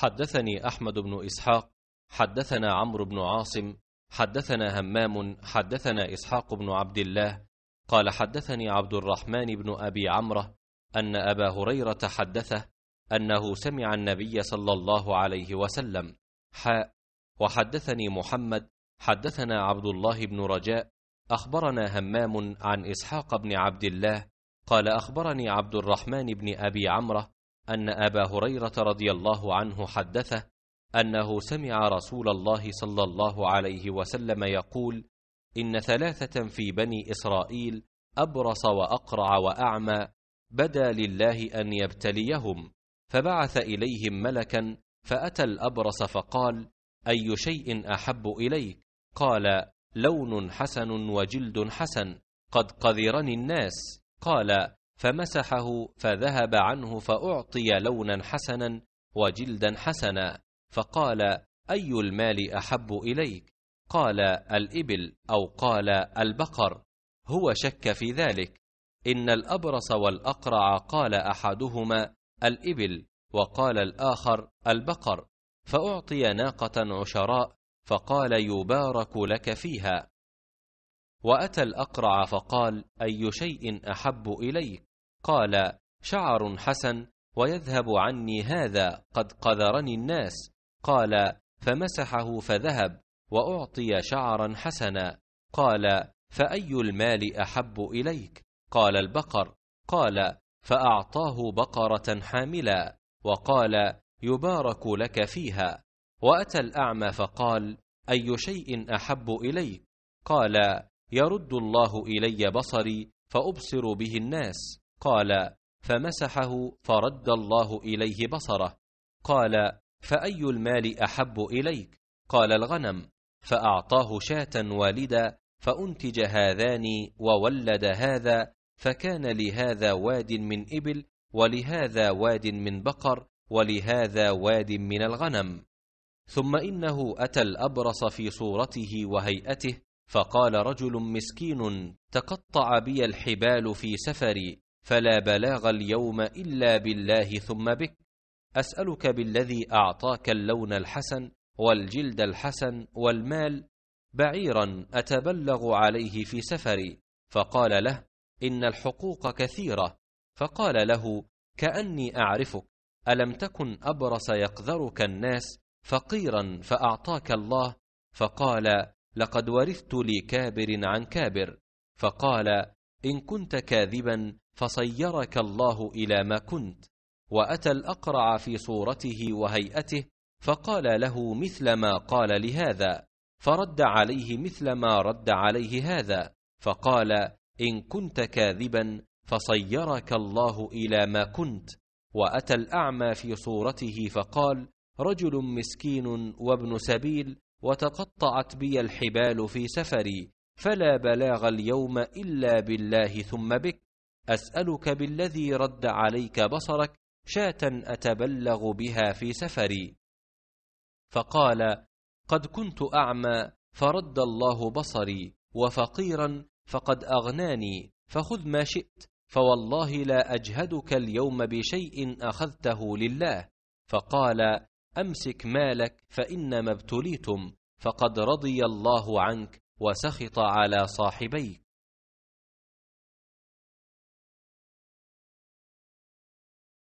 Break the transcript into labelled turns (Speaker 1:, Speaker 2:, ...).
Speaker 1: حدثني أحمد بن إسحاق حدثنا عمرو بن عاصم حدثنا همام حدثنا إسحاق بن عبد الله قال حدثني عبد الرحمن بن أبي عمرة أن أبا هريرة حدثه أنه سمع النبي صلى الله عليه وسلم حاء وحدثني محمد حدثنا عبد الله بن رجاء أخبرنا همام عن إسحاق بن عبد الله قال أخبرني عبد الرحمن بن أبي عمرة ان ابا هريره رضي الله عنه حدثه انه سمع رسول الله صلى الله عليه وسلم يقول ان ثلاثه في بني اسرائيل ابرص واقرع واعمى بدا لله ان يبتليهم فبعث اليهم ملكا فاتى الابرص فقال اي شيء احب اليك قال لون حسن وجلد حسن قد قذرني الناس قال فمسحه فذهب عنه فأعطي لونا حسنا وجلدا حسنا فقال أي المال أحب إليك قال الإبل أو قال البقر هو شك في ذلك إن الأبرص والأقرع قال أحدهما الإبل وقال الآخر البقر فأعطي ناقة عشراء فقال يبارك لك فيها وأتى الأقرع فقال أي شيء أحب إليك قال شعر حسن ويذهب عني هذا قد قذرني الناس قال فمسحه فذهب واعطي شعرا حسنا قال فاي المال احب اليك قال البقر قال فاعطاه بقره حاملا وقال يبارك لك فيها واتى الاعمى فقال اي شيء احب اليك قال يرد الله الي بصري فابصر به الناس قال فمسحه فرد الله اليه بصره قال فاي المال احب اليك قال الغنم فاعطاه شاه والدا فانتج هذان وولد هذا فكان لهذا واد من ابل ولهذا واد من بقر ولهذا واد من الغنم ثم انه اتى الابرص في صورته وهيئته فقال رجل مسكين تقطع بي الحبال في سفري فلا بلاغ اليوم الا بالله ثم بك اسالك بالذي اعطاك اللون الحسن والجلد الحسن والمال بعيرا اتبلغ عليه في سفري فقال له ان الحقوق كثيره فقال له كاني اعرفك الم تكن ابرص يقذرك الناس فقيرا فاعطاك الله فقال لقد ورثت لي كابر عن كابر فقال ان كنت كاذبا فصيرك الله إلى ما كنت وأتى الأقرع في صورته وهيئته فقال له مثل ما قال لهذا فرد عليه مثل ما رد عليه هذا فقال إن كنت كاذبا فصيرك الله إلى ما كنت وأتى الأعمى في صورته فقال رجل مسكين وابن سبيل وتقطعت بي الحبال في سفري فلا بلاغ اليوم إلا بالله ثم بك أسألك بالذي رد عليك بصرك شاة أتبلغ بها في سفري فقال قد كنت أعمى فرد الله بصري وفقيرا فقد أغناني فخذ ما شئت فوالله لا أجهدك اليوم بشيء أخذته لله فقال أمسك مالك فإنما ابتليتم فقد رضي الله عنك وسخط على صاحبيك